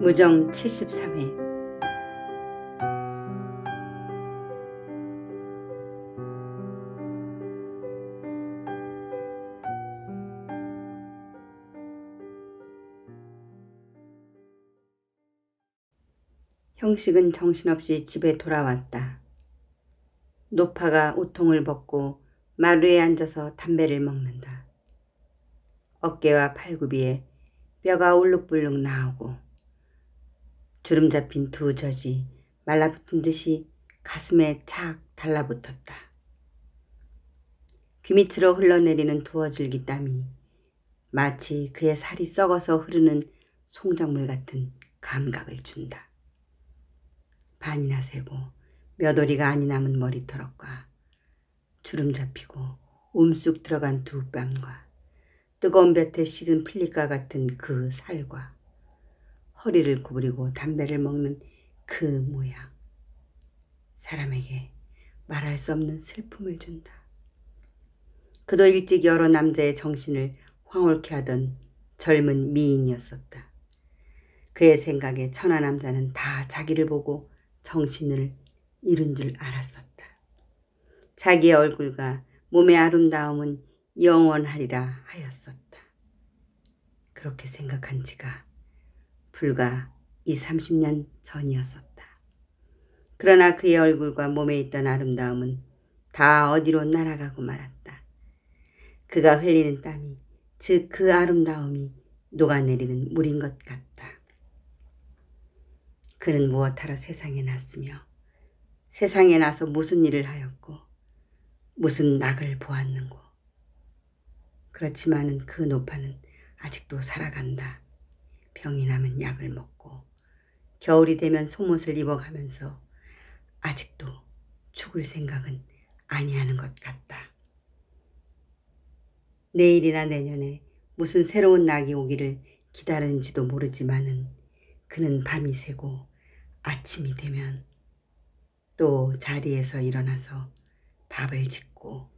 무정 73회 형식은 정신없이 집에 돌아왔다. 노파가 옷통을 벗고 마루에 앉아서 담배를 먹는다. 어깨와 팔굽이에 뼈가 울룩불룩 나오고 주름 잡힌 두 젖이 말라붙은 듯이 가슴에 착 달라붙었다. 귀 밑으로 흘러내리는 두어줄기 땀이 마치 그의 살이 썩어서 흐르는 송작물 같은 감각을 준다. 반이나 세고 몇 오리가 아니 남은 머리털과 주름 잡히고 움쑥 들어간 두 뺨과 뜨거운 볕에 시든 플리카 같은 그 살과 허리를 구부리고 담배를 먹는 그 모양. 사람에게 말할 수 없는 슬픔을 준다. 그도 일찍 여러 남자의 정신을 황홀케 하던 젊은 미인이었었다. 그의 생각에 천하 남자는 다 자기를 보고 정신을 잃은 줄 알았었다. 자기의 얼굴과 몸의 아름다움은 영원하리라 하였었다. 그렇게 생각한 지가 불과 이 30년 전이었었다. 그러나 그의 얼굴과 몸에 있던 아름다움은 다 어디로 날아가고 말았다. 그가 흘리는 땀이 즉 그 아름다움이 녹아내리는 물인 것 같다. 그는 무엇하러 세상에 났으며 세상에 나서 무슨 일을 하였고 무슨 낙을 보았는고 그렇지만그 노파는 아직도 살아간다. 병이 나면 약을 먹고 겨울이 되면 속옷을 입어가면서 아직도 죽을 생각은 아니하는 것 같다. 내일이나 내년에 무슨 새로운 낙이 오기를 기다리는지도 모르지만은 그는 밤이 새고 아침이 되면 또 자리에서 일어나서 밥을 짓고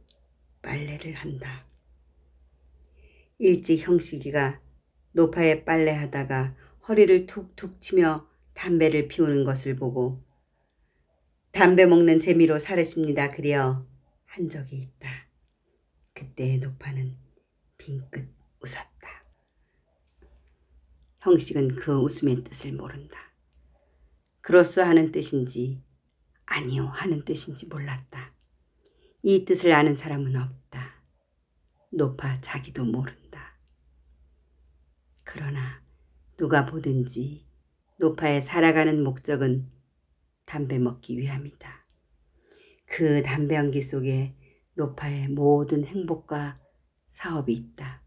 빨래를 한다. 일찍 형식이가 노파에 빨래하다가 허리를 툭툭 치며 담배를 피우는 것을 보고 담배 먹는 재미로 살으십니다 그리여 한 적이 있다. 그때의 노파는 빙긋 웃었다. 형식은 그 웃음의 뜻을 모른다. 그로써 하는 뜻인지 아니요 하는 뜻인지 몰랐다. 이 뜻을 아는 사람은 없다. 노파 자기도 모른다. 그러나 누가 보든지 노파에 살아가는 목적은 담배 먹기 위함이다. 그 담배 연기 속에 노파의 모든 행복과 사업이 있다.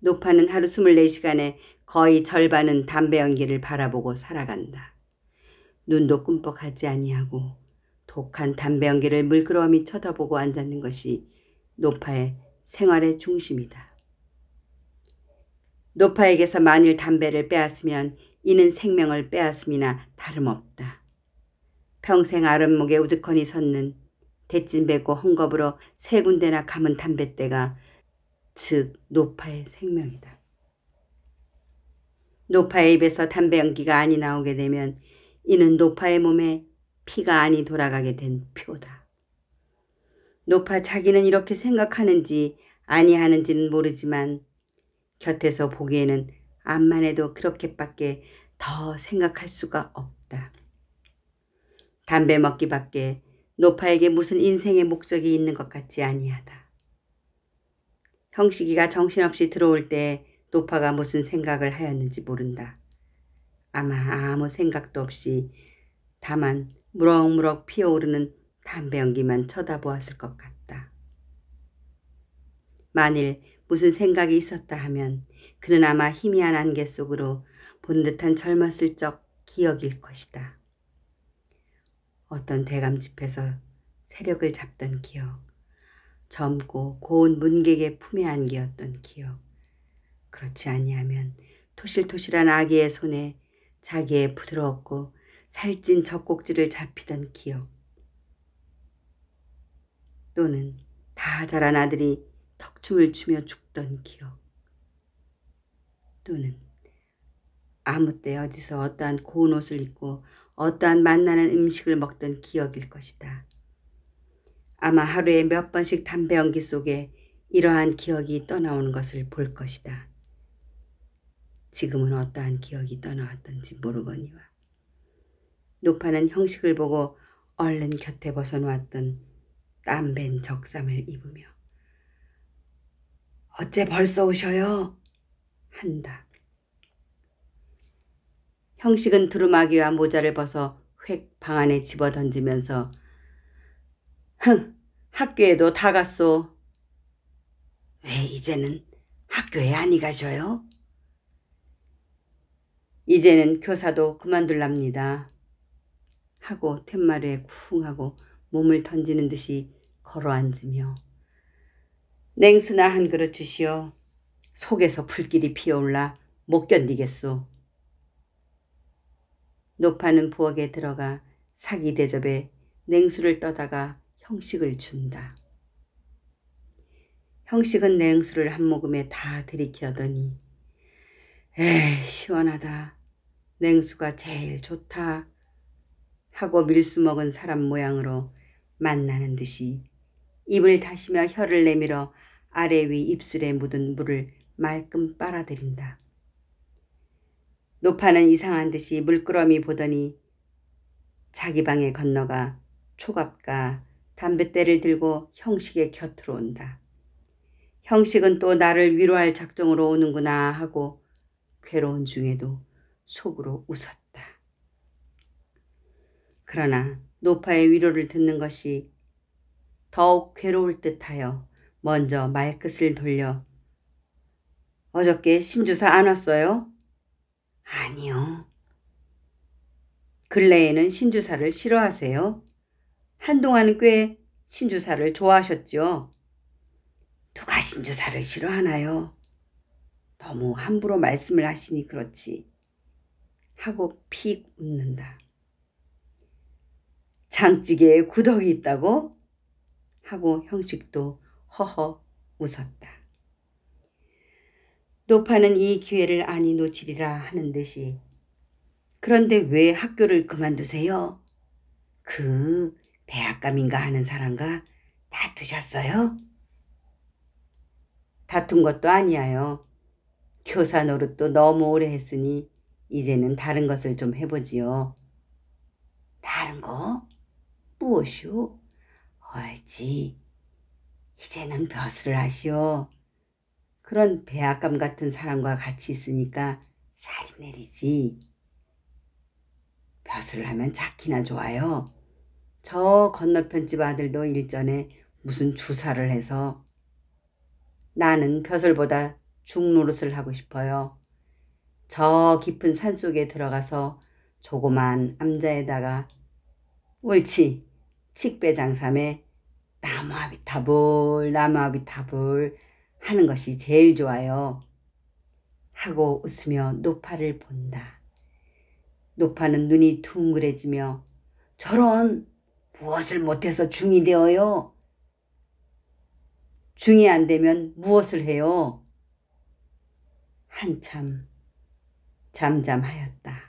노파는 하루 24시간에 거의 절반은 담배 연기를 바라보고 살아간다. 눈도 꿈뻑하지 아니하고 독한 담배 연기를 물끄러미 쳐다보고 앉았는 것이 노파의 생활의 중심이다. 노파에게서 만일 담배를 빼앗으면 이는 생명을 빼앗음이나 다름없다. 평생 아랫목에 우두커니 섰는 대진 베고 헝겊으로 세 군데나 감은 담뱃대가 즉 노파의 생명이다. 노파의 입에서 담배 연기가 아니 나오게 되면 이는 노파의 몸에 피가 아니 돌아가게 된 표다. 노파 자기는 이렇게 생각하는지 아니하는지는 모르지만 곁에서 보기에는 암만 해도 그렇게밖에 더 생각할 수가 없다. 담배 먹기밖에 노파에게 무슨 인생의 목적이 있는 것 같지 아니하다. 형식이가 정신없이 들어올 때 노파가 무슨 생각을 하였는지 모른다. 아마 아무 생각도 없이 다만 무럭무럭 피어오르는 담배 연기만 쳐다보았을 것 같다. 만일 무슨 생각이 있었다 하면 그는 아마 희미한 안개 속으로 본 듯한 젊었을 적 기억일 것이다. 어떤 대감 집에서 세력을 잡던 기억, 젊고 고운 문객의 품에 안기었던 기억. 그렇지 아니하면 토실토실한 아기의 손에 자기의 부드럽고 살찐 젖꼭지를 잡히던 기억. 또는 다 자란 아들이 덕춤을 추며 죽던 기억 또는 아무 때 어디서 어떠한 고운 옷을 입고 어떠한 만나는 음식을 먹던 기억일 것이다. 아마 하루에 몇 번씩 담배 연기 속에 이러한 기억이 떠나오는 것을 볼 것이다. 지금은 어떠한 기억이 떠나왔던지 모르거니와 노파는 형식을 보고 얼른 곁에 벗어놓았던 땀밴 적삼을 입으며 어째 벌써 오셔요? 한다. 형식은 두루마기와 모자를 벗어 획방 안에 집어 던지면서 흥 학교에도 다 갔소. 왜 이제는 학교에 안니 가셔요? 이제는 교사도 그만둘랍니다. 하고 텐마루에 쿵 하고 몸을 던지는 듯이 걸어앉으며 냉수나 한 그릇 주시오. 속에서 불길이 피어올라 못 견디겠소. 노파는 부엌에 들어가 사기 대접에 냉수를 떠다가 형식을 준다. 형식은 냉수를 한 모금에 다들이켜더니 에이 시원하다. 냉수가 제일 좋다. 하고 밀수 먹은 사람 모양으로 만나는 듯이 입을 다시며 혀를 내밀어 아래 위 입술에 묻은 물을 말끔 빨아들인다. 노파는 이상한 듯이 물끄러미 보더니 자기 방에 건너가 초갑과 담뱃대를 들고 형식의 곁으로 온다. 형식은 또 나를 위로할 작정으로 오는구나 하고 괴로운 중에도 속으로 웃었다. 그러나 노파의 위로를 듣는 것이 더욱 괴로울 듯하여 먼저 말끝을 돌려 어저께 신주사 안 왔어요? 아니요. 근래에는 신주사를 싫어하세요? 한동안 꽤 신주사를 좋아하셨지요? 누가 신주사를 싫어하나요? 너무 함부로 말씀을 하시니 그렇지. 하고 픽 웃는다. 장찌개에 구덕이 있다고? 하고 형식도 허허 웃었다. 노파는 이 기회를 아니 놓치리라 하는 듯이 그런데 왜 학교를 그만두세요? 그대학감인가 하는 사람과 다투셨어요? 다툰 것도 아니야요. 교사 노릇도 너무 오래 했으니 이제는 다른 것을 좀 해보지요. 다른 거? 무엇이오? 더지 이제는 벼슬을 하시오. 그런 배악감 같은 사람과 같이 있으니까 살이 내리지. 벼슬을 하면 작기나 좋아요. 저 건너편 집 아들도 일전에 무슨 주사를 해서 나는 벼슬보다 중노릇을 하고 싶어요. 저 깊은 산속에 들어가서 조그만 암자에다가 옳지 칡배 장삼에 나무아비타불 나무아비타불 하는 것이 제일 좋아요. 하고 웃으며 노파를 본다. 노파는 눈이 둥그레지며 저런 무엇을 못해서 중이 되어요. 중이 안 되면 무엇을 해요? 한참 잠잠하였다.